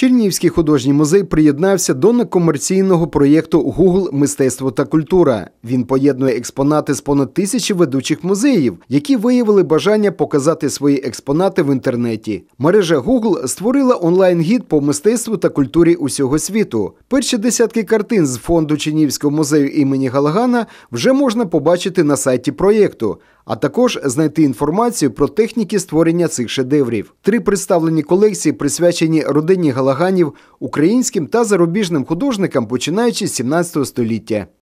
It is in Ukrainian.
Чернівський художній музей приєднався до некомерційного проєкту Гугл Мистецтво та культура. Він поєднує експонати з понад тисячі ведучих музеїв, які виявили бажання показати свої експонати в інтернеті. Мережа Гугл створила онлайн-гід по мистецтву та культурі усього світу. Перші десятки картин з фонду Чернівського музею імені Галагана вже можна побачити на сайті проєкту а також знайти інформацію про техніки створення цих шедеврів. Три представлені колекції присвячені родині галаганів українським та зарубіжним художникам, починаючи з 17 століття.